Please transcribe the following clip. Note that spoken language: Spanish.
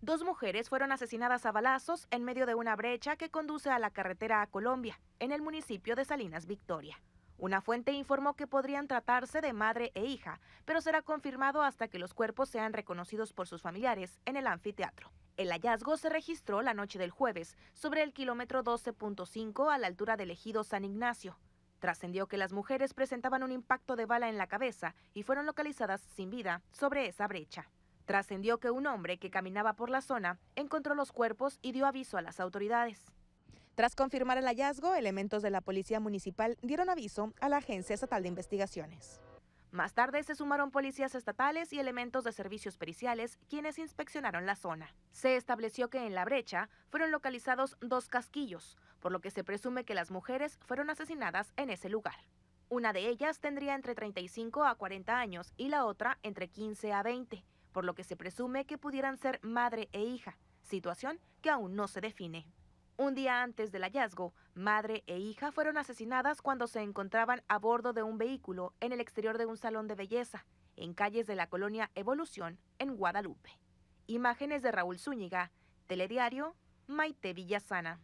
Dos mujeres fueron asesinadas a balazos en medio de una brecha que conduce a la carretera a Colombia, en el municipio de Salinas Victoria. Una fuente informó que podrían tratarse de madre e hija, pero será confirmado hasta que los cuerpos sean reconocidos por sus familiares en el anfiteatro. El hallazgo se registró la noche del jueves, sobre el kilómetro 12.5 a la altura del ejido San Ignacio. Trascendió que las mujeres presentaban un impacto de bala en la cabeza y fueron localizadas sin vida sobre esa brecha. Trascendió que un hombre que caminaba por la zona encontró los cuerpos y dio aviso a las autoridades. Tras confirmar el hallazgo, elementos de la Policía Municipal dieron aviso a la Agencia Estatal de Investigaciones. Más tarde se sumaron policías estatales y elementos de servicios periciales quienes inspeccionaron la zona. Se estableció que en la brecha fueron localizados dos casquillos, por lo que se presume que las mujeres fueron asesinadas en ese lugar. Una de ellas tendría entre 35 a 40 años y la otra entre 15 a 20 por lo que se presume que pudieran ser madre e hija, situación que aún no se define. Un día antes del hallazgo, madre e hija fueron asesinadas cuando se encontraban a bordo de un vehículo en el exterior de un salón de belleza, en calles de la colonia Evolución, en Guadalupe. Imágenes de Raúl Zúñiga, Telediario, Maite Villasana.